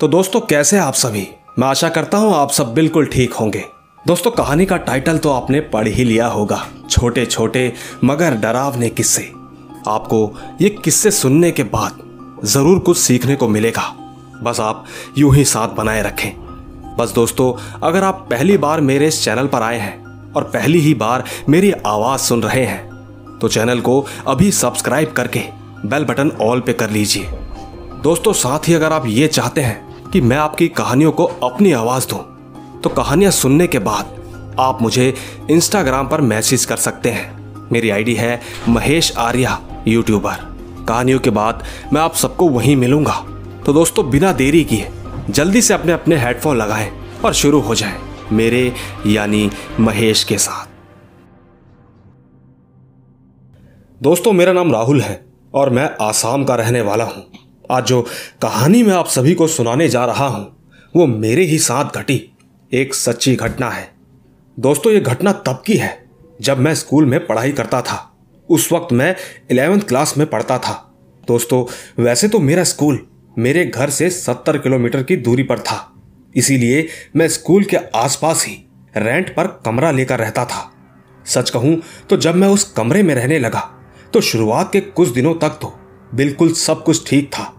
तो दोस्तों कैसे आप सभी मैं आशा करता हूँ आप सब बिल्कुल ठीक होंगे दोस्तों कहानी का टाइटल तो आपने पढ़ ही लिया होगा छोटे छोटे मगर डरावने किस्से आपको ये किस्से सुनने के बाद ज़रूर कुछ सीखने को मिलेगा बस आप यूं ही साथ बनाए रखें बस दोस्तों अगर आप पहली बार मेरे इस चैनल पर आए हैं और पहली ही बार मेरी आवाज़ सुन रहे हैं तो चैनल को अभी सब्सक्राइब करके बेल बटन ऑल पे कर लीजिए दोस्तों साथ ही अगर आप ये चाहते हैं कि मैं आपकी कहानियों को अपनी आवाज़ दू तो कहानियां सुनने के बाद आप मुझे इंस्टाग्राम पर मैसेज कर सकते हैं मेरी आईडी है महेश आर्या यूट्यूबर कहानियों के बाद मैं आप सबको वहीं मिलूंगा तो दोस्तों बिना देरी किए जल्दी से अपने अपने हेडफोन लगाएं और शुरू हो जाएं मेरे यानी महेश के साथ दोस्तों मेरा नाम राहुल है और मैं आसाम का रहने वाला हूँ आज जो कहानी मैं आप सभी को सुनाने जा रहा हूं वो मेरे ही साथ घटी एक सच्ची घटना है दोस्तों ये घटना तब की है जब मैं स्कूल में पढ़ाई करता था उस वक्त मैं इलेवेंथ क्लास में पढ़ता था दोस्तों वैसे तो मेरा स्कूल मेरे घर से सत्तर किलोमीटर की दूरी पर था इसीलिए मैं स्कूल के आसपास ही रेंट पर कमरा लेकर रहता था सच कहूं तो जब मैं उस कमरे में रहने लगा तो शुरुआत के कुछ दिनों तक तो बिल्कुल सब कुछ ठीक था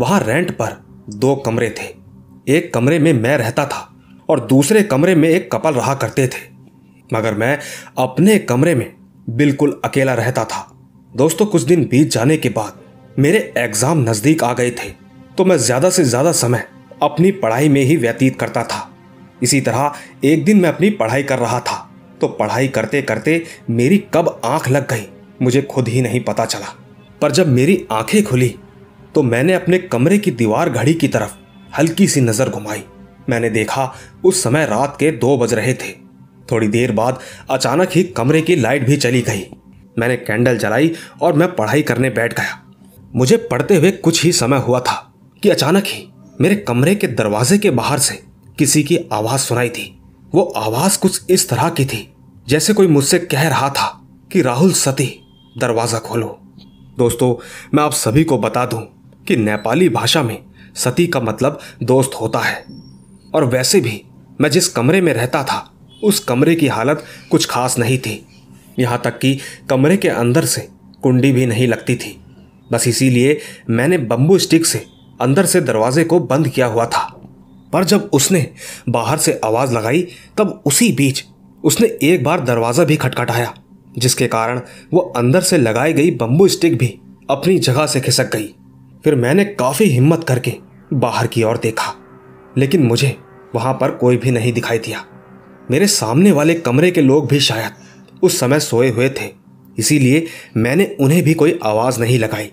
वहां रेंट पर दो कमरे थे एक कमरे में मैं रहता था और दूसरे कमरे में एक कपल रहा करते थे मगर मैं अपने कमरे में बिल्कुल अकेला रहता था दोस्तों कुछ दिन बीत जाने के बाद मेरे एग्जाम नज़दीक आ गए थे तो मैं ज़्यादा से ज़्यादा समय अपनी पढ़ाई में ही व्यतीत करता था इसी तरह एक दिन मैं अपनी पढ़ाई कर रहा था तो पढ़ाई करते करते मेरी कब आंख लग गई मुझे खुद ही नहीं पता चला पर जब मेरी आंखें खुली तो मैंने अपने कमरे की दीवार घड़ी की तरफ हल्की सी नजर घुमाई मैंने देखा उस समय रात के दो बज रहे थे थोड़ी देर बाद अचानक ही कमरे की लाइट भी चली गई मैंने कैंडल जलाई और मैं पढ़ाई करने बैठ गया मुझे पढ़ते हुए कुछ ही समय हुआ था कि अचानक ही मेरे कमरे के दरवाजे के बाहर से किसी की आवाज सुनाई थी वो आवाज कुछ इस तरह की थी जैसे कोई मुझसे कह रहा था कि राहुल सती दरवाजा खोलो दोस्तों मैं आप सभी को बता दूं कि नेपाली भाषा में सती का मतलब दोस्त होता है और वैसे भी मैं जिस कमरे में रहता था उस कमरे की हालत कुछ खास नहीं थी यहाँ तक कि कमरे के अंदर से कुंडी भी नहीं लगती थी बस इसीलिए मैंने बम्बू स्टिक से अंदर से दरवाजे को बंद किया हुआ था पर जब उसने बाहर से आवाज़ लगाई तब उसी बीच उसने एक बार दरवाज़ा भी खटखटाया जिसके कारण वो अंदर से लगाई गई बम्बू स्टिक भी अपनी जगह से खिसक गई फिर मैंने काफ़ी हिम्मत करके बाहर की ओर देखा लेकिन मुझे वहां पर कोई भी नहीं दिखाई दिया मेरे सामने वाले कमरे के लोग भी शायद उस समय सोए हुए थे इसीलिए मैंने उन्हें भी कोई आवाज़ नहीं लगाई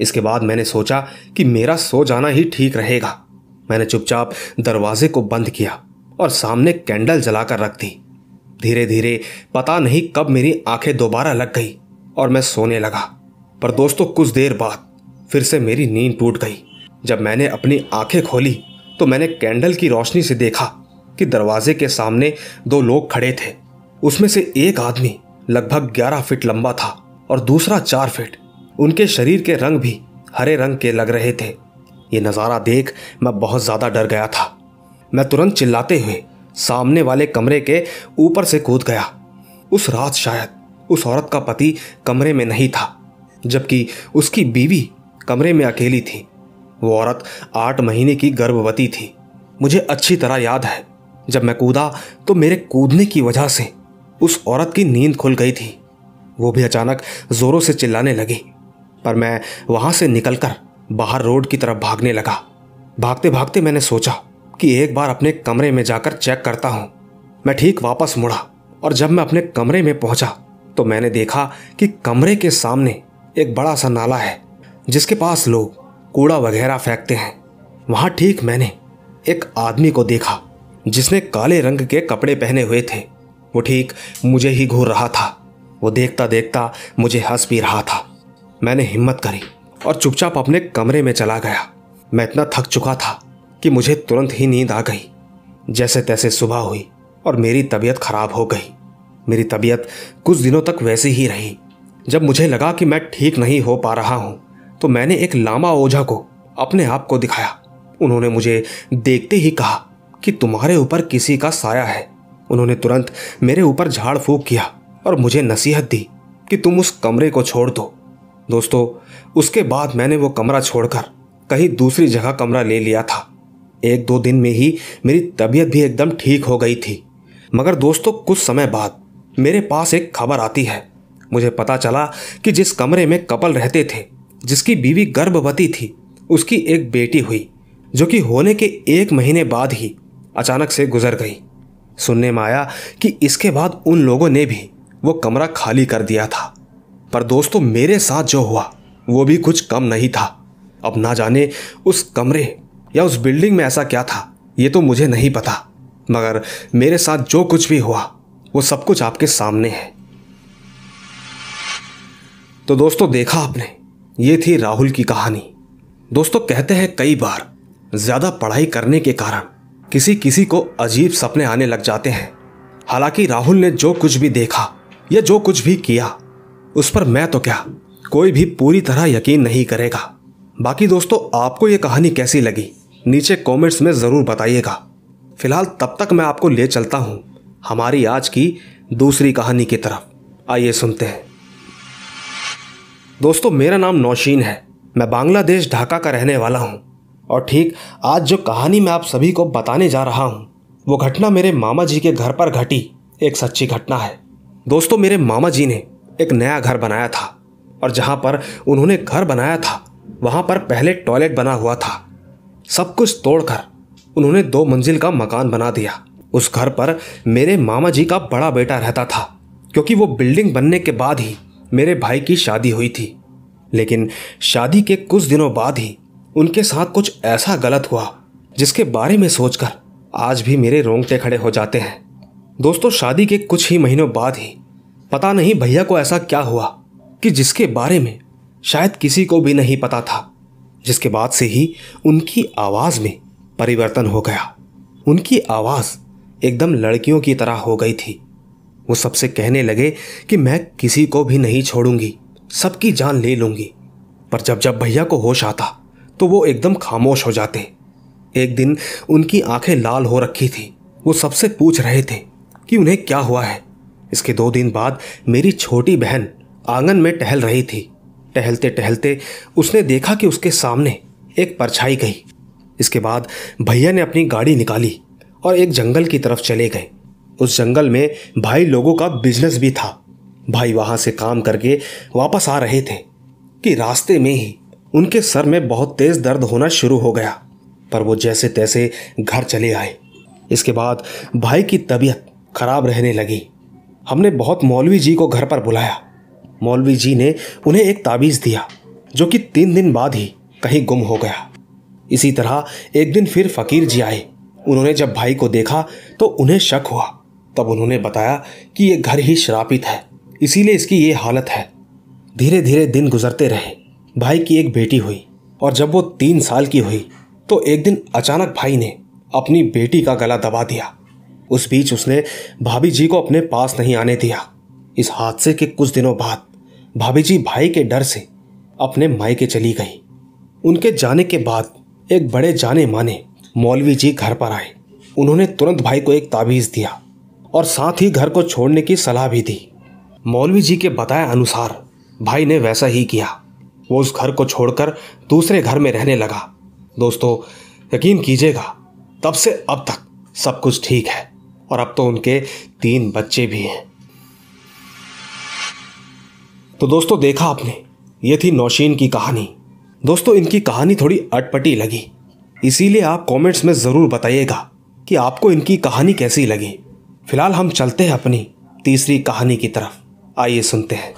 इसके बाद मैंने सोचा कि मेरा सो जाना ही ठीक रहेगा मैंने चुपचाप दरवाजे को बंद किया और सामने कैंडल जलाकर रख दी धीरे धीरे पता नहीं कब मेरी आंखें दोबारा लग गई और मैं सोने लगा पर दोस्तों कुछ देर बाद फिर से मेरी नींद टूट गई जब मैंने अपनी आंखें खोली तो मैंने कैंडल की रोशनी से देखा कि दरवाजे के सामने दो लोग खड़े थे उसमें से एक आदमी लगभग ग्यारह फीट लंबा था और दूसरा चार फीट उनके शरीर के रंग भी हरे रंग के लग रहे थे ये नज़ारा देख मैं बहुत ज़्यादा डर गया था मैं तुरंत चिल्लाते हुए सामने वाले कमरे के ऊपर से कूद गया उस रात शायद उस औरत का पति कमरे में नहीं था जबकि उसकी बीवी कमरे में अकेली थी वो औरत आठ महीने की गर्भवती थी मुझे अच्छी तरह याद है जब मैं कूदा तो मेरे कूदने की वजह से उस औरत की नींद खुल गई थी वो भी अचानक ज़ोरों से चिल्लाने लगी पर मैं वहां से निकलकर बाहर रोड की तरफ भागने लगा भागते भागते मैंने सोचा कि एक बार अपने कमरे में जाकर चेक करता हूँ मैं ठीक वापस मुड़ा और जब मैं अपने कमरे में पहुंचा तो मैंने देखा कि कमरे के सामने एक बड़ा सा नाला है जिसके पास लोग कूड़ा वगैरह फेंकते हैं वहाँ ठीक मैंने एक आदमी को देखा जिसने काले रंग के कपड़े पहने हुए थे वो ठीक मुझे ही घूर रहा था वो देखता देखता मुझे हंस भी रहा था मैंने हिम्मत करी और चुपचाप अपने कमरे में चला गया मैं इतना थक चुका था कि मुझे तुरंत ही नींद आ गई जैसे तैसे सुबह हुई और मेरी तबीयत खराब हो गई मेरी तबीयत कुछ दिनों तक वैसी ही रही जब मुझे लगा कि मैं ठीक नहीं हो पा रहा हूँ तो मैंने एक लामा ओझा को अपने आप को दिखाया उन्होंने मुझे देखते ही कहा कि तुम्हारे ऊपर किसी का साया है उन्होंने तुरंत मेरे ऊपर झाड़ फूक किया और मुझे नसीहत दी कि तुम उस कमरे को छोड़ दो दोस्तों उसके बाद मैंने वो कमरा छोड़कर कहीं दूसरी जगह कमरा ले लिया था एक दो दिन में ही मेरी तबीयत भी एकदम ठीक हो गई थी मगर दोस्तों कुछ समय बाद मेरे पास एक खबर आती है मुझे पता चला कि जिस कमरे में कपल रहते थे जिसकी बीवी गर्भवती थी उसकी एक बेटी हुई जो कि होने के एक महीने बाद ही अचानक से गुजर गई सुनने में आया कि इसके बाद उन लोगों ने भी वो कमरा खाली कर दिया था पर दोस्तों मेरे साथ जो हुआ वो भी कुछ कम नहीं था अब ना जाने उस कमरे या उस बिल्डिंग में ऐसा क्या था ये तो मुझे नहीं पता मगर मेरे साथ जो कुछ भी हुआ वो सब कुछ आपके सामने है तो दोस्तों देखा आपने ये थी राहुल की कहानी दोस्तों कहते हैं कई बार ज्यादा पढ़ाई करने के कारण किसी किसी को अजीब सपने आने लग जाते हैं हालांकि राहुल ने जो कुछ भी देखा या जो कुछ भी किया उस पर मैं तो क्या कोई भी पूरी तरह यकीन नहीं करेगा बाकी दोस्तों आपको ये कहानी कैसी लगी नीचे कमेंट्स में ज़रूर बताइएगा फिलहाल तब तक मैं आपको ले चलता हूँ हमारी आज की दूसरी कहानी की तरफ आइए सुनते हैं दोस्तों मेरा नाम नौशीन है मैं बांग्लादेश ढाका का रहने वाला हूँ और ठीक आज जो कहानी मैं आप सभी को बताने जा रहा हूँ वो घटना मेरे मामा जी के घर पर घटी एक सच्ची घटना है दोस्तों मेरे मामा जी ने एक नया घर बनाया था और जहाँ पर उन्होंने घर बनाया था वहाँ पर पहले टॉयलेट बना हुआ था सब कुछ तोड़कर उन्होंने दो मंजिल का मकान बना दिया उस घर पर मेरे मामा जी का बड़ा बेटा रहता था क्योंकि वो बिल्डिंग बनने के बाद ही मेरे भाई की शादी हुई थी लेकिन शादी के कुछ दिनों बाद ही उनके साथ कुछ ऐसा गलत हुआ जिसके बारे में सोचकर आज भी मेरे रोंगटे खड़े हो जाते हैं दोस्तों शादी के कुछ ही महीनों बाद ही पता नहीं भैया को ऐसा क्या हुआ कि जिसके बारे में शायद किसी को भी नहीं पता था जिसके बाद से ही उनकी आवाज़ में परिवर्तन हो गया उनकी आवाज़ एकदम लड़कियों की तरह हो गई थी वो सबसे कहने लगे कि मैं किसी को भी नहीं छोड़ूंगी सबकी जान ले लूंगी पर जब जब भैया को होश आता तो वो एकदम खामोश हो जाते एक दिन उनकी आंखें लाल हो रखी थी वो सबसे पूछ रहे थे कि उन्हें क्या हुआ है इसके दो दिन बाद मेरी छोटी बहन आंगन में टहल रही थी टहलते टहलते उसने देखा कि उसके सामने एक परछाई गई इसके बाद भैया ने अपनी गाड़ी निकाली और एक जंगल की तरफ चले गए उस जंगल में भाई लोगों का बिजनेस भी था भाई वहां से काम करके वापस आ रहे थे कि रास्ते में ही उनके सर में बहुत तेज दर्द होना शुरू हो गया पर वो जैसे तैसे घर चले आए इसके बाद भाई की तबीयत खराब रहने लगी हमने बहुत मौलवी जी को घर पर बुलाया मौलवी जी ने उन्हें एक ताबीज़ दिया जो कि तीन दिन बाद ही कहीं गुम हो गया इसी तरह एक दिन फिर फकीर जी आए उन्होंने जब भाई को देखा तो उन्हें शक हुआ तब उन्होंने बताया कि ये घर ही शरापित है इसीलिए इसकी ये हालत है धीरे धीरे दिन गुजरते रहे भाई की एक बेटी हुई और जब वो तीन साल की हुई तो एक दिन अचानक भाई ने अपनी बेटी का गला दबा दिया उस बीच उसने भाभी जी को अपने पास नहीं आने दिया इस हादसे के कुछ दिनों बाद भाभी जी भाई के डर से अपने मायके चली गई उनके जाने के बाद एक बड़े जाने माने मौलवी जी घर पर आए उन्होंने तुरंत भाई को एक ताबीज़ दिया और साथ ही घर को छोड़ने की सलाह भी दी मौलवी जी के बताए अनुसार भाई ने वैसा ही किया वो उस घर को छोड़कर दूसरे घर में रहने लगा दोस्तों यकीन कीजिएगा तब से अब तक सब कुछ ठीक है और अब तो उनके तीन बच्चे भी हैं तो दोस्तों देखा आपने ये थी नौशीन की कहानी दोस्तों इनकी कहानी थोड़ी अटपटी लगी इसीलिए आप कमेंट्स में ज़रूर बताइएगा कि आपको इनकी कहानी कैसी लगी फिलहाल हम चलते हैं अपनी तीसरी कहानी की तरफ आइए सुनते हैं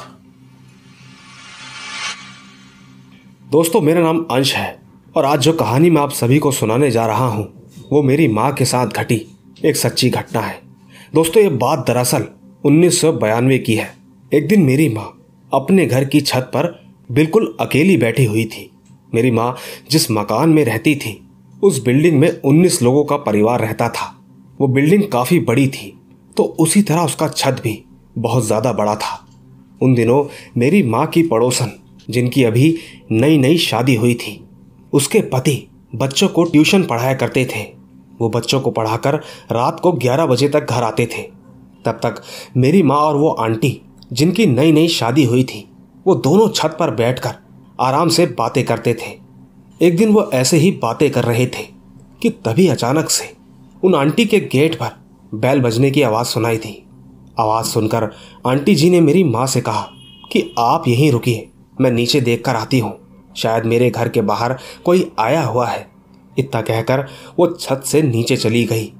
दोस्तों मेरा नाम अंश है और आज जो कहानी मैं आप सभी को सुनाने जा रहा हूँ वो मेरी माँ के साथ घटी एक सच्ची घटना है दोस्तों ये बात दरअसल उन्नीस की है एक दिन मेरी माँ अपने घर की छत पर बिल्कुल अकेली बैठी हुई थी मेरी माँ जिस मकान में रहती थी उस बिल्डिंग में 19 लोगों का परिवार रहता था वो बिल्डिंग काफ़ी बड़ी थी तो उसी तरह उसका छत भी बहुत ज़्यादा बड़ा था उन दिनों मेरी माँ की पड़ोसन जिनकी अभी नई नई शादी हुई थी उसके पति बच्चों को ट्यूशन पढ़ाया करते थे वो बच्चों को पढ़ाकर रात को 11 बजे तक घर आते थे तब तक मेरी माँ और वो आंटी जिनकी नई नई शादी हुई थी वो दोनों छत पर बैठकर आराम से बातें करते थे एक दिन वो ऐसे ही बातें कर रहे थे कि तभी अचानक से उन आंटी के गेट पर बैल बजने की आवाज़ सुनाई थी आवाज़ सुनकर आंटी जी ने मेरी माँ से कहा कि आप यहीं रुकिए मैं नीचे देख कर आती हूँ शायद मेरे घर के बाहर कोई आया हुआ है इतना कहकर वो छत से नीचे चली गई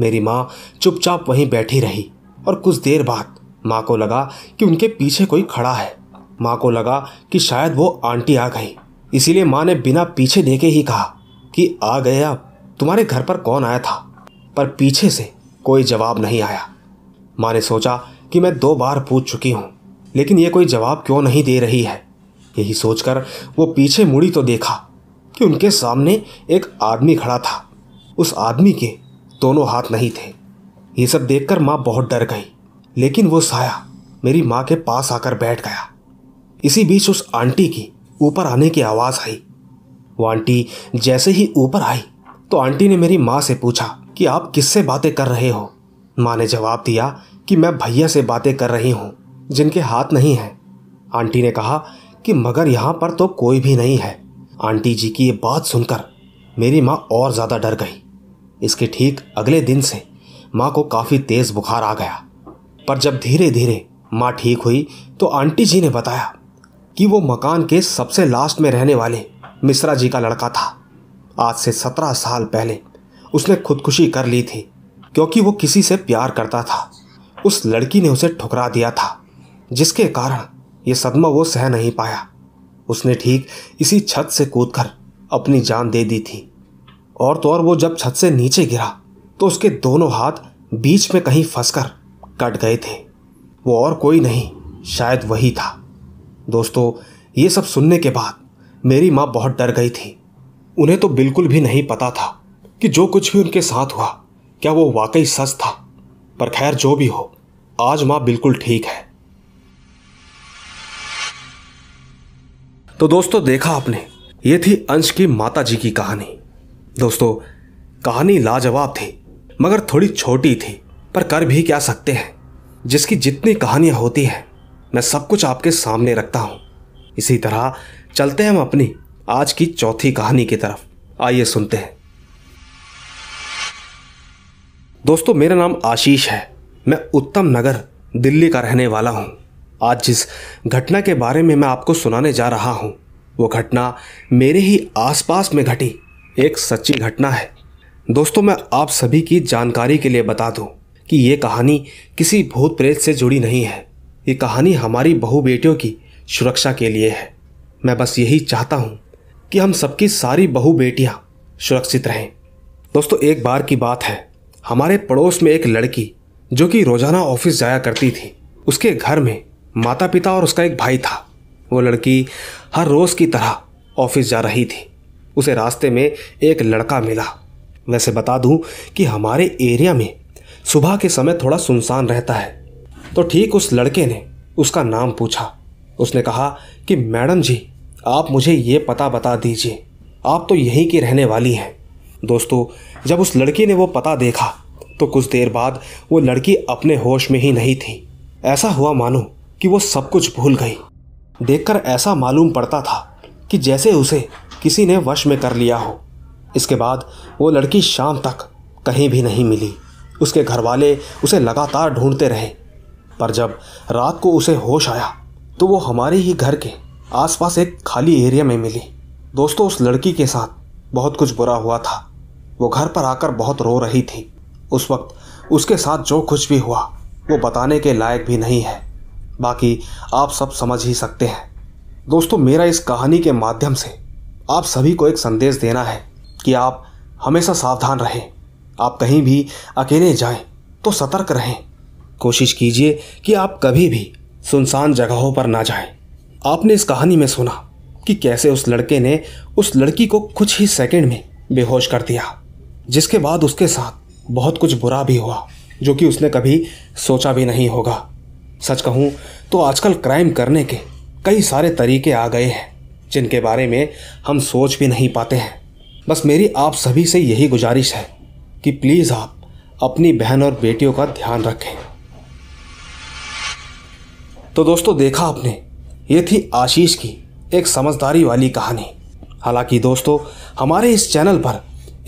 मेरी माँ चुपचाप वहीं बैठी रही और कुछ देर बाद माँ को लगा कि उनके पीछे कोई खड़ा है माँ को लगा कि शायद वो आंटी आ गई इसीलिए माँ ने बिना पीछे देखे ही कहा कि आ गए आप तुम्हारे घर पर कौन आया था पर पीछे से कोई जवाब नहीं आया माँ ने सोचा कि मैं दो बार पूछ चुकी हूँ लेकिन ये कोई जवाब क्यों नहीं दे रही है यही सोचकर वो पीछे मुड़ी तो देखा कि उनके सामने एक आदमी खड़ा था उस आदमी के दोनों हाथ नहीं थे ये सब देखकर माँ बहुत डर गई लेकिन वो साया मेरी माँ के पास आकर बैठ गया इसी बीच उस आंटी की ऊपर आने की आवाज़ आई वो आंटी जैसे ही ऊपर आई तो आंटी ने मेरी माँ से पूछा कि आप किससे बातें कर रहे हो माँ ने जवाब दिया कि मैं भैया से बातें कर रही हूँ जिनके हाथ नहीं हैं आंटी ने कहा कि मगर यहाँ पर तो कोई भी नहीं है आंटी जी की ये बात सुनकर मेरी माँ और ज़्यादा डर गई इसके ठीक अगले दिन से माँ को काफ़ी तेज़ बुखार आ गया पर जब धीरे धीरे माँ ठीक हुई तो आंटी जी ने बताया कि वो मकान के सबसे लास्ट में रहने वाले मिश्रा जी का लड़का था आज से सत्रह साल पहले उसने खुदकुशी कर ली थी क्योंकि वो किसी से प्यार करता था उस लड़की ने उसे ठुकरा दिया था जिसके कारण ये सदमा वो सह नहीं पाया उसने ठीक इसी छत से कूदकर अपनी जान दे दी थी और तो और वो जब छत से नीचे गिरा तो उसके दोनों हाथ बीच में कहीं फंसकर कट गए थे वो और कोई नहीं शायद वही था दोस्तों ये सब सुनने के बाद मेरी माँ बहुत डर गई थी उन्हें तो बिल्कुल भी नहीं पता था कि जो कुछ भी उनके साथ हुआ क्या वो वाकई सच था पर खैर जो भी हो आज माँ बिल्कुल ठीक है तो दोस्तों देखा आपने ये थी अंश की माता जी की कहानी दोस्तों कहानी लाजवाब थी मगर थोड़ी छोटी थी पर कर भी क्या सकते हैं जिसकी जितनी कहानियां होती हैं मैं सब कुछ आपके सामने रखता हूं इसी तरह चलते हैं हम अपनी आज की चौथी कहानी की तरफ आइए सुनते हैं दोस्तों मेरा नाम आशीष है मैं उत्तम नगर दिल्ली का रहने वाला हूं आज जिस घटना के बारे में मैं आपको सुनाने जा रहा हूं वो घटना मेरे ही आसपास में घटी एक सच्ची घटना है दोस्तों मैं आप सभी की जानकारी के लिए बता दूं कि ये कहानी किसी भूत प्रेत से जुड़ी नहीं है ये कहानी हमारी बहु बेटियों की सुरक्षा के लिए है मैं बस यही चाहता हूँ कि हम सबकी सारी बहू बेटियां सुरक्षित रहें दोस्तों एक बार की बात है हमारे पड़ोस में एक लड़की जो कि रोजाना ऑफिस जाया करती थी उसके घर में माता पिता और उसका एक भाई था वो लड़की हर रोज़ की तरह ऑफिस जा रही थी उसे रास्ते में एक लड़का मिला वैसे बता दूं कि हमारे एरिया में सुबह के समय थोड़ा सुनसान रहता है तो ठीक उस लड़के ने उसका नाम पूछा उसने कहा कि मैडम जी आप मुझे ये पता बता दीजिए आप तो यहीं की रहने वाली हैं दोस्तों जब उस लड़की ने वो पता देखा तो कुछ देर बाद वो लड़की अपने होश में ही नहीं थी ऐसा हुआ मानो कि वो सब कुछ भूल गई देखकर ऐसा मालूम पड़ता था कि जैसे उसे किसी ने वश में कर लिया हो इसके बाद वो लड़की शाम तक कहीं भी नहीं मिली उसके घर वाले उसे लगातार ढूंढते रहे पर जब रात को उसे होश आया तो वो हमारे ही घर के आसपास एक खाली एरिया में मिली दोस्तों उस लड़की के साथ बहुत कुछ बुरा हुआ था वो घर पर आकर बहुत रो रही थी उस वक्त उसके साथ जो कुछ भी हुआ वो बताने के लायक भी नहीं है बाकी आप सब समझ ही सकते हैं दोस्तों मेरा इस कहानी के माध्यम से आप सभी को एक संदेश देना है कि आप हमेशा सावधान रहें आप कहीं भी अकेले जाएं तो सतर्क रहें कोशिश कीजिए कि आप कभी भी सुनसान जगहों पर ना जाएं आपने इस कहानी में सुना कि कैसे उस लड़के ने उस लड़की को कुछ ही सेकंड में बेहोश कर दिया जिसके बाद उसके साथ बहुत कुछ बुरा भी हुआ जो कि उसने कभी सोचा भी नहीं होगा सच कहूँ तो आजकल क्राइम करने के कई सारे तरीके आ गए हैं जिनके बारे में हम सोच भी नहीं पाते हैं बस मेरी आप सभी से यही गुजारिश है कि प्लीज़ आप अपनी बहन और बेटियों का ध्यान रखें तो दोस्तों देखा आपने ये थी आशीष की एक समझदारी वाली कहानी हालांकि दोस्तों हमारे इस चैनल पर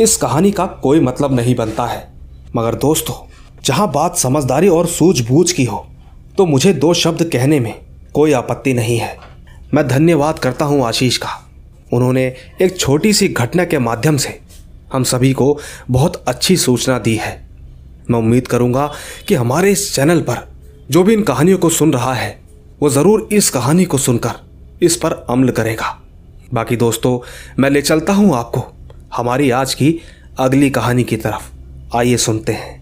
इस कहानी का कोई मतलब नहीं बनता है मगर दोस्तों जहां बात समझदारी और सूझबूझ की हो तो मुझे दो शब्द कहने में कोई आपत्ति नहीं है मैं धन्यवाद करता हूं आशीष का उन्होंने एक छोटी सी घटना के माध्यम से हम सभी को बहुत अच्छी सूचना दी है मैं उम्मीद करूंगा कि हमारे इस चैनल पर जो भी इन कहानियों को सुन रहा है वो ज़रूर इस कहानी को सुनकर इस पर अमल करेगा बाकी दोस्तों मैं ले चलता हूं आपको हमारी आज की अगली कहानी की तरफ आइए सुनते हैं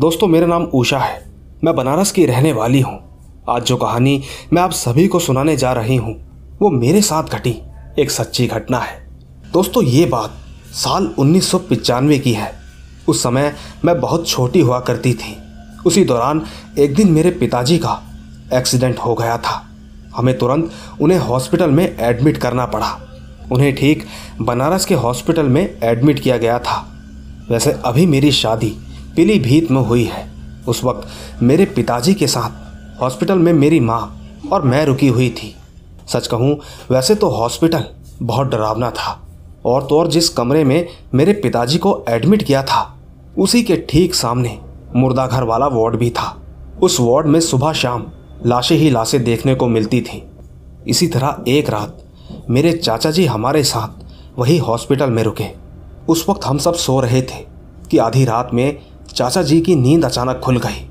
दोस्तों मेरा नाम उषा है मैं बनारस की रहने वाली हूं आज जो कहानी मैं आप सभी को सुनाने जा रही हूं वो मेरे साथ घटी एक सच्ची घटना है दोस्तों ये बात साल उन्नीस की है उस समय मैं बहुत छोटी हुआ करती थी उसी दौरान एक दिन मेरे पिताजी का एक्सीडेंट हो गया था हमें तुरंत उन्हें हॉस्पिटल में एडमिट करना पड़ा उन्हें ठीक बनारस के हॉस्पिटल में एडमिट किया गया था वैसे अभी मेरी शादी पीलीभीत में हुई है उस वक्त मेरे पिताजी के साथ हॉस्पिटल में मेरी माँ और मैं रुकी हुई थी सच कहूँ वैसे तो हॉस्पिटल बहुत डरावना था और तो और जिस कमरे में मेरे पिताजी को एडमिट किया था उसी के ठीक सामने मुर्दा घर वाला वार्ड भी था उस वार्ड में सुबह शाम लाशें ही लाशें देखने को मिलती थी इसी तरह एक रात मेरे चाचा जी हमारे साथ वही हॉस्पिटल में रुके उस वक्त हम सब सो रहे थे कि आधी रात में चाचा जी की नींद अचानक खुल गई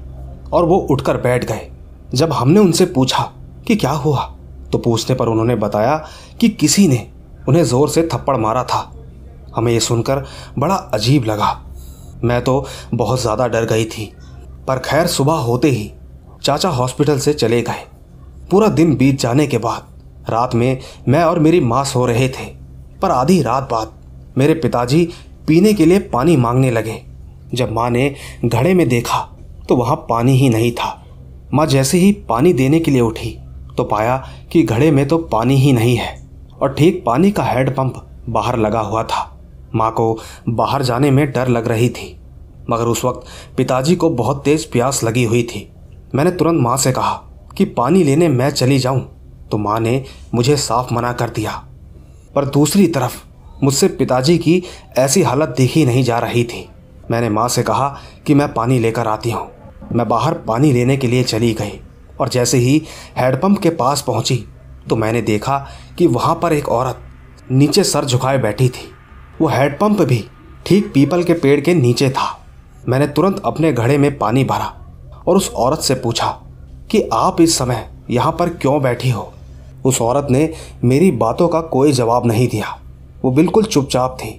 और वो उठकर बैठ गए जब हमने उनसे पूछा कि क्या हुआ तो पूछने पर उन्होंने बताया कि किसी ने उन्हें ज़ोर से थप्पड़ मारा था हमें यह सुनकर बड़ा अजीब लगा मैं तो बहुत ज़्यादा डर गई थी पर खैर सुबह होते ही चाचा हॉस्पिटल से चले गए पूरा दिन बीत जाने के बाद रात में मैं और मेरी माँ सो रहे थे पर आधी रात बाद मेरे पिताजी पीने के लिए पानी मांगने लगे जब माँ ने घड़े में देखा तो वहाँ पानी ही नहीं था माँ जैसे ही पानी देने के लिए उठी तो पाया कि घड़े में तो पानी ही नहीं है और ठीक पानी का हैंडपम्प बाहर लगा हुआ था माँ को बाहर जाने में डर लग रही थी मगर उस वक्त पिताजी को बहुत तेज प्यास लगी हुई थी मैंने तुरंत माँ से कहा कि पानी लेने मैं चली जाऊं तो माँ ने मुझे साफ मना कर दिया पर दूसरी तरफ मुझसे पिताजी की ऐसी हालत देखी नहीं जा रही थी मैंने माँ से कहा कि मैं पानी लेकर आती हूँ मैं बाहर पानी लेने के लिए चली गई और जैसे ही हैडपम्प के पास पहुँची तो मैंने देखा कि वहाँ पर एक औरत नीचे सर झुकाए बैठी थी वो हैडपम्प भी ठीक पीपल के पेड़ के नीचे था मैंने तुरंत अपने घड़े में पानी भरा और उस औरत से पूछा कि आप इस समय यहाँ पर क्यों बैठी हो उस औरत ने मेरी बातों का कोई जवाब नहीं दिया वो बिल्कुल चुपचाप थी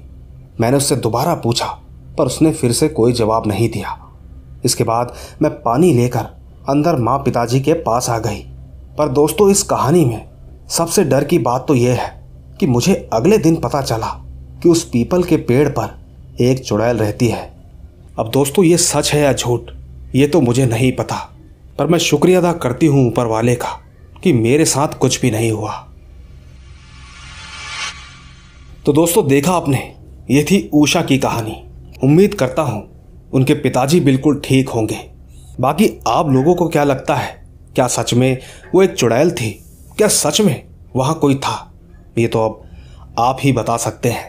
मैंने उससे दोबारा पूछा पर उसने फिर से कोई जवाब नहीं दिया इसके बाद मैं पानी लेकर अंदर माँ पिताजी के पास आ गई पर दोस्तों इस कहानी में सबसे डर की बात तो यह है कि मुझे अगले दिन पता चला कि उस पीपल के पेड़ पर एक चुड़ैल रहती है अब दोस्तों ये सच है या झूठ ये तो मुझे नहीं पता पर मैं शुक्रिया अदा करती हूँ ऊपर वाले का कि मेरे साथ कुछ भी नहीं हुआ तो दोस्तों देखा आपने ये थी ऊषा की कहानी उम्मीद करता हूँ उनके पिताजी बिल्कुल ठीक होंगे बाकी आप लोगों को क्या लगता है क्या सच में वो एक चुड़ैल थी क्या सच में वहाँ कोई था ये तो अब आप ही बता सकते हैं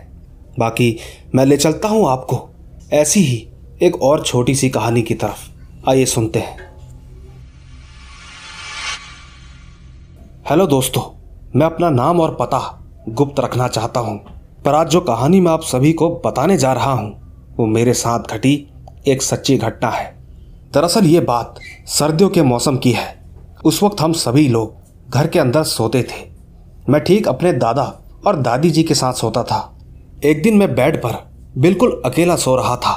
बाकी मैं ले चलता हूँ आपको ऐसी ही एक और छोटी सी कहानी की तरफ आइए सुनते हैं हेलो दोस्तों मैं अपना नाम और पता गुप्त रखना चाहता हूँ पर आज जो कहानी मैं आप सभी को बताने जा रहा हूँ वो मेरे साथ घटी एक सच्ची घटना है दरअसल ये बात सर्दियों के मौसम की है उस वक्त हम सभी लोग घर के अंदर सोते थे मैं ठीक अपने दादा और दादी जी के साथ सोता था एक दिन मैं बेड पर बिल्कुल अकेला सो रहा था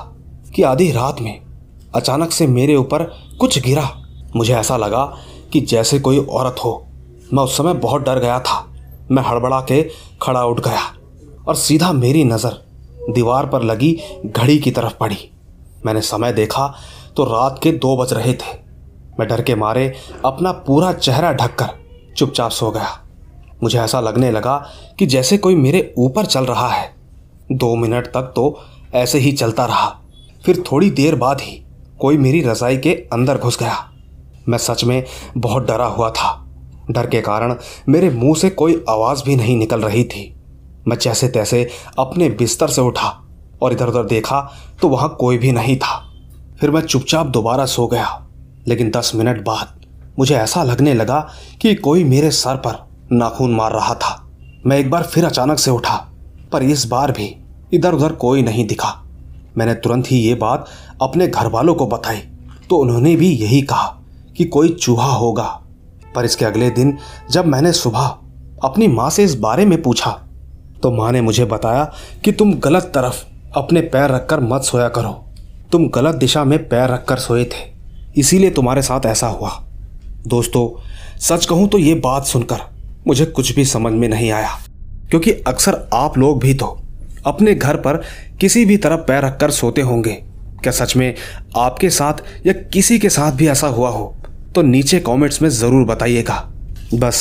कि आधी रात में अचानक से मेरे ऊपर कुछ गिरा मुझे ऐसा लगा कि जैसे कोई औरत हो मैं उस समय बहुत डर गया था मैं हड़बड़ा के खड़ा उठ गया और सीधा मेरी नज़र दीवार पर लगी घड़ी की तरफ पड़ी मैंने समय देखा तो रात के दो बज रहे थे मैं डर के मारे अपना पूरा चेहरा ढककर चुपचाप सो गया मुझे ऐसा लगने लगा कि जैसे कोई मेरे ऊपर चल रहा है दो मिनट तक तो ऐसे ही चलता रहा फिर थोड़ी देर बाद ही कोई मेरी रजाई के अंदर घुस गया मैं सच में बहुत डरा हुआ था डर के कारण मेरे मुंह से कोई आवाज़ भी नहीं निकल रही थी मैं जैसे तैसे अपने बिस्तर से उठा और इधर उधर देखा तो वहाँ कोई भी नहीं था फिर मैं चुपचाप दोबारा सो गया लेकिन दस मिनट बाद मुझे ऐसा लगने लगा कि कोई मेरे सर पर नाखून मार रहा था मैं एक बार फिर अचानक से उठा पर इस बार भी इधर उधर कोई नहीं दिखा मैंने तुरंत ही ये बात अपने घर वालों को बताई तो उन्होंने भी यही कहा कि कोई चूहा होगा पर इसके अगले दिन जब मैंने सुबह अपनी माँ से इस बारे में पूछा तो माँ ने मुझे बताया कि तुम गलत तरफ अपने पैर रखकर मत सोया करो तुम गलत दिशा में पैर रखकर सोए थे इसीलिए तुम्हारे साथ ऐसा हुआ दोस्तों सच कहूँ तो ये बात सुनकर मुझे कुछ भी समझ में नहीं आया क्योंकि अक्सर आप लोग भी तो अपने घर पर किसी भी तरह पैर रखकर सोते होंगे क्या सच में आपके साथ या किसी के साथ भी ऐसा हुआ हो तो नीचे कमेंट्स में ज़रूर बताइएगा बस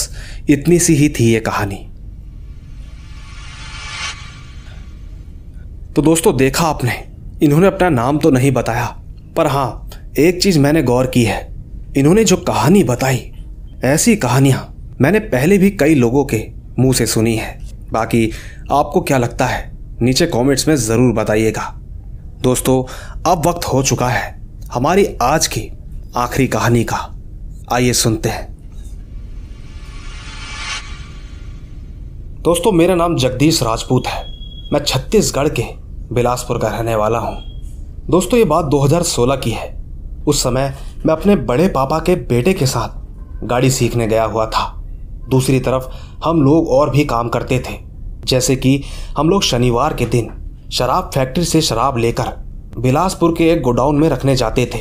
इतनी सी ही थी ये कहानी तो दोस्तों देखा आपने इन्होंने अपना नाम तो नहीं बताया पर हां एक चीज़ मैंने गौर की है इन्होंने जो कहानी बताई ऐसी कहानियां मैंने पहले भी कई लोगों के मुंह से सुनी है बाकी आपको क्या लगता है नीचे कमेंट्स में ज़रूर बताइएगा दोस्तों अब वक्त हो चुका है हमारी आज की आखिरी कहानी का आइए सुनते हैं दोस्तों मेरा नाम जगदीश राजपूत है मैं छत्तीसगढ़ के बिलासपुर का रहने वाला हूँ दोस्तों ये बात 2016 की है उस समय मैं अपने बड़े पापा के बेटे के साथ गाड़ी सीखने गया हुआ था दूसरी तरफ हम लोग और भी काम करते थे जैसे कि हम लोग शनिवार के दिन शराब फैक्ट्री से शराब लेकर बिलासपुर के एक गोडाउन में रखने जाते थे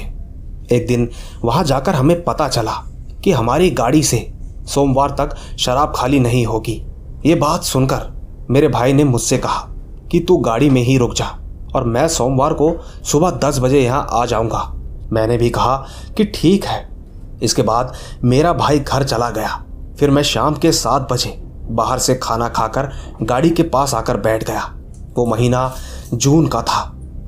एक दिन वहां जाकर हमें पता चला कि हमारी गाड़ी से सोमवार तक शराब खाली नहीं होगी ये बात सुनकर मेरे भाई ने मुझसे कहा कि तू गाड़ी में ही रुक जा और मैं सोमवार को सुबह दस बजे यहाँ आ जाऊँगा मैंने भी कहा कि ठीक है इसके बाद मेरा भाई घर चला गया फिर मैं शाम के सात बजे बाहर से खाना खाकर गाड़ी के पास आकर बैठ गया वो महीना जून का था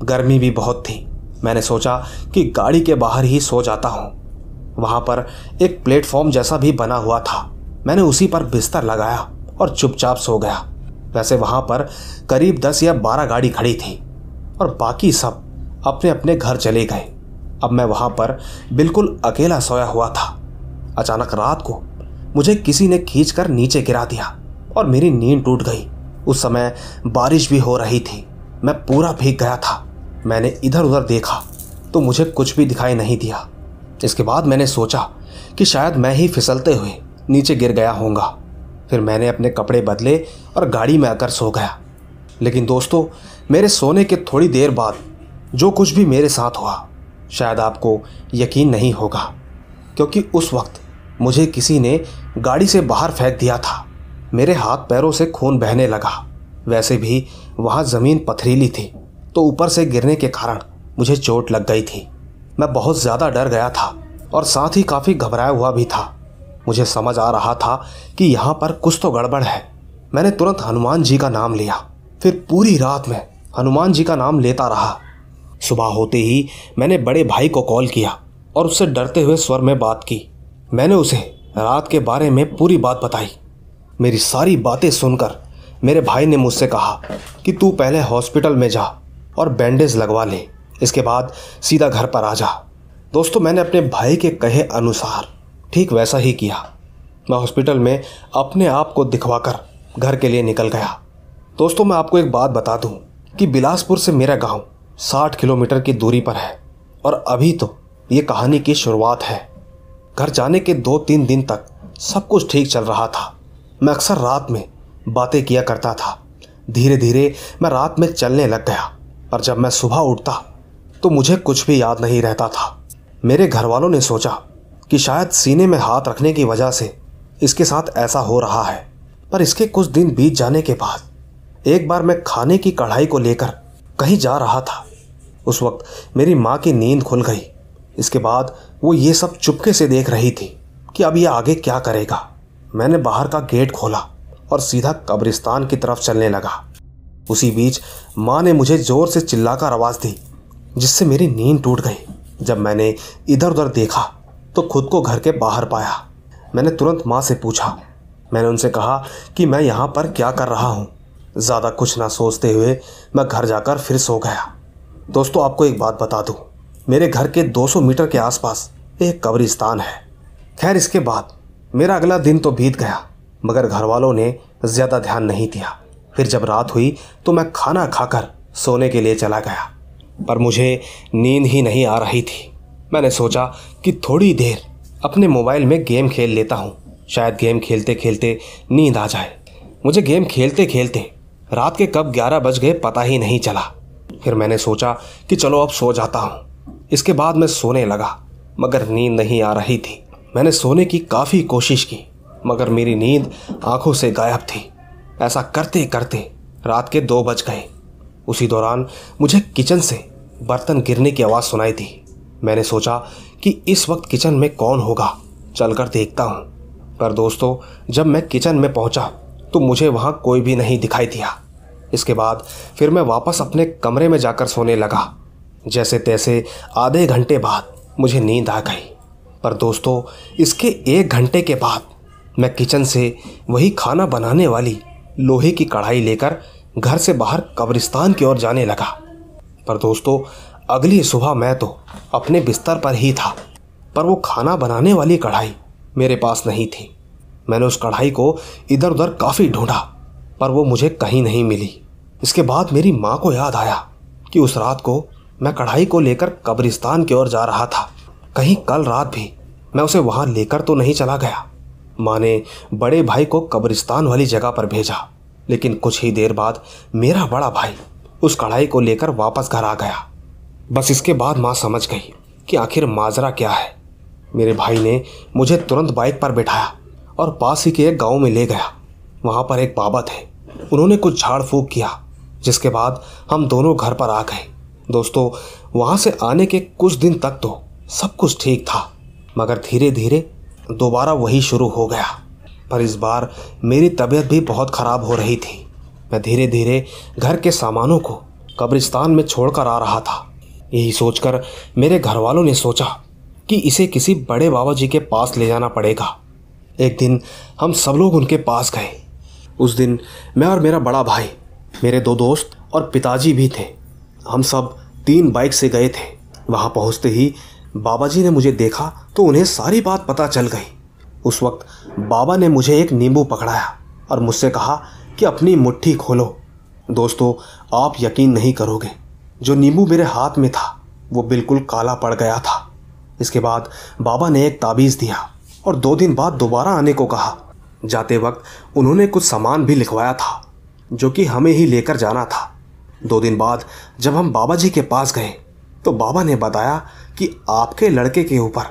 गर्मी भी बहुत थी मैंने सोचा कि गाड़ी के बाहर ही सो जाता हूँ वहाँ पर एक प्लेटफॉर्म जैसा भी बना हुआ था मैंने उसी पर बिस्तर लगाया और चुपचाप सो गया वैसे वहाँ पर करीब दस या बारह गाड़ी खड़ी थी और बाकी सब अपने अपने घर चले गए अब मैं वहाँ पर बिल्कुल अकेला सोया हुआ था अचानक रात को मुझे किसी ने खींचकर नीचे गिरा दिया और मेरी नींद टूट गई उस समय बारिश भी हो रही थी मैं पूरा भीग गया था मैंने इधर उधर देखा तो मुझे कुछ भी दिखाई नहीं दिया इसके बाद मैंने सोचा कि शायद मैं ही फिसलते हुए नीचे गिर गया होऊंगा फिर मैंने अपने कपड़े बदले और गाड़ी में आकर सो गया लेकिन दोस्तों मेरे सोने के थोड़ी देर बाद जो कुछ भी मेरे साथ हुआ शायद आपको यकीन नहीं होगा क्योंकि उस वक्त मुझे किसी ने गाड़ी से बाहर फेंक दिया था मेरे हाथ पैरों से खून बहने लगा वैसे भी वहाँ ज़मीन पथरीली थी तो ऊपर से गिरने के कारण मुझे चोट लग गई थी मैं बहुत ज़्यादा डर गया था और साथ ही काफ़ी घबराया हुआ भी था मुझे समझ आ रहा था कि यहाँ पर कुछ तो गड़बड़ है मैंने तुरंत हनुमान जी का नाम लिया फिर पूरी रात में हनुमान जी का नाम लेता रहा सुबह होते ही मैंने बड़े भाई को कॉल किया और उससे डरते हुए स्वर में बात की मैंने उसे रात के बारे में पूरी बात बताई मेरी सारी बातें सुनकर मेरे भाई ने मुझसे कहा कि तू पहले हॉस्पिटल में जा और बैंडेज लगवा ले इसके बाद सीधा घर पर आ जा दोस्तों मैंने अपने भाई के कहे अनुसार ठीक वैसा ही किया मैं हॉस्पिटल में अपने आप को दिखवाकर घर के लिए निकल गया दोस्तों मैं आपको एक बात बता दूं कि बिलासपुर से मेरा गांव 60 किलोमीटर की दूरी पर है और अभी तो ये कहानी की शुरुआत है घर जाने के दो तीन दिन तक सब कुछ ठीक चल रहा था मैं अक्सर रात में बातें किया करता था धीरे धीरे मैं रात में चलने लग गया पर जब मैं सुबह उठता तो मुझे कुछ भी याद नहीं रहता था मेरे घर वालों ने सोचा कि शायद सीने में हाथ रखने की वजह से इसके साथ ऐसा हो रहा है पर इसके कुछ दिन बीत जाने के बाद एक बार मैं खाने की कढ़ाई को लेकर कहीं जा रहा था उस वक्त मेरी माँ की नींद खुल गई इसके बाद वो ये सब चुपके से देख रही थी कि अब ये आगे क्या करेगा मैंने बाहर का गेट खोला और सीधा कब्रिस्तान की तरफ चलने लगा उसी बीच माँ ने मुझे ज़ोर से चिल्लाकर आवाज़ दी जिससे मेरी नींद टूट गई जब मैंने इधर उधर देखा तो खुद को घर के बाहर पाया मैंने तुरंत माँ से पूछा मैंने उनसे कहा कि मैं यहाँ पर क्या कर रहा हूँ ज़्यादा कुछ ना सोचते हुए मैं घर जाकर फिर सो गया दोस्तों आपको एक बात बता दूँ मेरे घर के 200 मीटर के आसपास एक कब्रिस्तान है खैर इसके बाद मेरा अगला दिन तो बीत गया मगर घर वालों ने ज़्यादा ध्यान नहीं दिया फिर जब रात हुई तो मैं खाना खाकर सोने के लिए चला गया पर मुझे नींद ही नहीं आ रही थी मैंने सोचा कि थोड़ी देर अपने मोबाइल में गेम खेल लेता हूँ शायद गेम खेलते खेलते नींद आ जाए मुझे गेम खेलते खेलते रात के कब 11 बज गए पता ही नहीं चला फिर मैंने सोचा कि चलो अब सो जाता हूँ इसके बाद मैं सोने लगा मगर नींद नहीं आ रही थी मैंने सोने की काफ़ी कोशिश की मगर मेरी नींद आंखों से गायब थी ऐसा करते करते रात के दो बज गए उसी दौरान मुझे किचन से बर्तन गिरने की आवाज़ सुनाई थी मैंने सोचा कि इस वक्त किचन में कौन होगा चलकर देखता हूँ पर दोस्तों जब मैं किचन में पहुँचा तो मुझे वहाँ कोई भी नहीं दिखाई दिया इसके बाद फिर मैं वापस अपने कमरे में जाकर सोने लगा जैसे तैसे आधे घंटे बाद मुझे नींद आ गई पर दोस्तों इसके एक घंटे के बाद मैं किचन से वही खाना बनाने वाली लोहे की कढ़ाई लेकर घर से बाहर कब्रिस्तान की ओर जाने लगा पर दोस्तों अगली सुबह मैं तो अपने बिस्तर पर ही था पर वो खाना बनाने वाली कढ़ाई मेरे पास नहीं थी मैंने उस कढ़ाई को इधर उधर काफ़ी ढूंढा पर वो मुझे कहीं नहीं मिली इसके बाद मेरी माँ को याद आया कि उस रात को मैं कढ़ाई को लेकर कब्रिस्तान की ओर जा रहा था कहीं कल रात भी मैं उसे वहां लेकर तो नहीं चला गया माँ ने बड़े भाई को कब्रिस्तान वाली जगह पर भेजा लेकिन कुछ ही देर बाद मेरा बड़ा भाई उस कढ़ाई को लेकर वापस घर आ गया बस इसके बाद माँ समझ गई कि आखिर माजरा क्या है मेरे भाई ने मुझे तुरंत बाइक पर बिठाया और पास ही के एक गांव में ले गया वहाँ पर एक बाबा थे उन्होंने कुछ झाड़ फूक किया जिसके बाद हम दोनों घर पर आ गए दोस्तों वहाँ से आने के कुछ दिन तक तो सब कुछ ठीक था मगर धीरे धीरे दोबारा वही शुरू हो गया पर इस बार मेरी तबीयत भी बहुत ख़राब हो रही थी मैं धीरे धीरे घर के सामानों को कब्रिस्तान में छोड़कर आ रहा था यही सोचकर मेरे घर वालों ने सोचा कि इसे किसी बड़े बाबा जी के पास ले जाना पड़ेगा एक दिन हम सब लोग उनके पास गए उस दिन मैं और मेरा बड़ा भाई मेरे दो दोस्त और पिताजी भी थे हम सब तीन बाइक से गए थे वहाँ पहुँचते ही बाबा जी ने मुझे देखा तो उन्हें सारी बात पता चल गई उस वक्त बाबा ने मुझे एक नींबू पकड़ाया और मुझसे कहा कि अपनी मुट्ठी खोलो दोस्तों आप यकीन नहीं करोगे जो नींबू मेरे हाथ में था वो बिल्कुल काला पड़ गया था इसके बाद बाबा ने एक ताबीज़ दिया और दो दिन बाद दोबारा आने को कहा जाते वक्त उन्होंने कुछ सामान भी लिखवाया था जो कि हमें ही लेकर जाना था दो दिन बाद जब हम बाबा जी के पास गए तो बाबा ने बताया कि आपके लड़के के ऊपर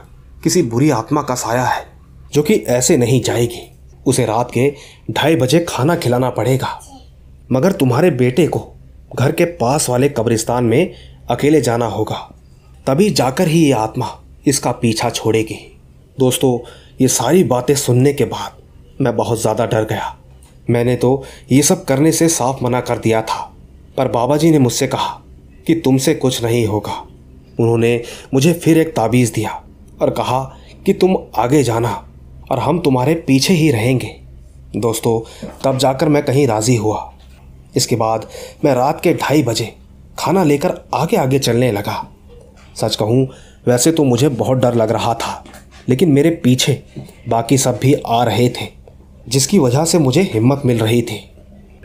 किसी बुरी आत्मा का साया है जो कि ऐसे नहीं जाएगी उसे रात के ढाई बजे खाना खिलाना पड़ेगा मगर तुम्हारे बेटे को घर के पास वाले कब्रिस्तान में अकेले जाना होगा तभी जाकर ही ये आत्मा इसका पीछा छोड़ेगी दोस्तों ये सारी बातें सुनने के बाद मैं बहुत ज़्यादा डर गया मैंने तो ये सब करने से साफ मना कर दिया था पर बाबा जी ने मुझसे कहा कि तुमसे कुछ नहीं होगा उन्होंने मुझे फिर एक ताबीज़ दिया और कहा कि तुम आगे जाना और हम तुम्हारे पीछे ही रहेंगे दोस्तों तब जाकर मैं कहीं राज़ी हुआ इसके बाद मैं रात के ढाई बजे खाना लेकर आगे आगे चलने लगा सच कहूँ वैसे तो मुझे बहुत डर लग रहा था लेकिन मेरे पीछे बाकी सब भी आ रहे थे जिसकी वजह से मुझे हिम्मत मिल रही थी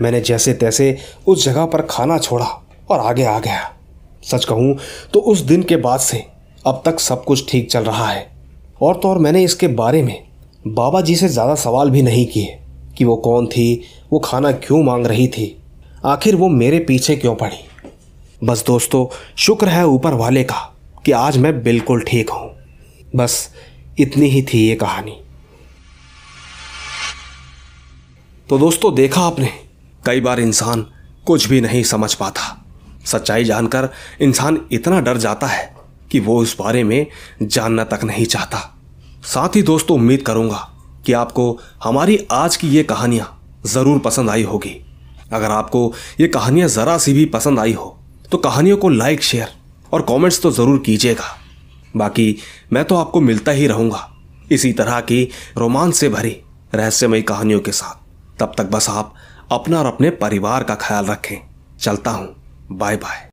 मैंने जैसे तैसे उस जगह पर खाना छोड़ा और आगे आ गया सच कहूँ तो उस दिन के बाद से अब तक सब कुछ ठीक चल रहा है और तो और मैंने इसके बारे में बाबा जी से ज़्यादा सवाल भी नहीं किए कि वो कौन थी वो खाना क्यों मांग रही थी आखिर वो मेरे पीछे क्यों पड़ी बस दोस्तों शुक्र है ऊपर वाले का कि आज मैं बिल्कुल ठीक हूँ बस इतनी ही थी ये कहानी तो दोस्तों देखा आपने कई बार इंसान कुछ भी नहीं समझ पाता सच्चाई जानकर इंसान इतना डर जाता है कि वो उस बारे में जानना तक नहीं चाहता साथ ही दोस्तों उम्मीद करूंगा कि आपको हमारी आज की ये कहानियाँ ज़रूर पसंद आई होगी अगर आपको ये कहानियाँ ज़रा सी भी पसंद आई हो तो कहानियों को लाइक शेयर और कमेंट्स तो ज़रूर कीजिएगा बाकी मैं तो आपको मिलता ही रहूँगा इसी तरह की रोमांच से भरी रहस्यमयी कहानियों के साथ तब तक बस आप अपना और अपने परिवार का ख्याल रखें चलता हूँ बाय बाय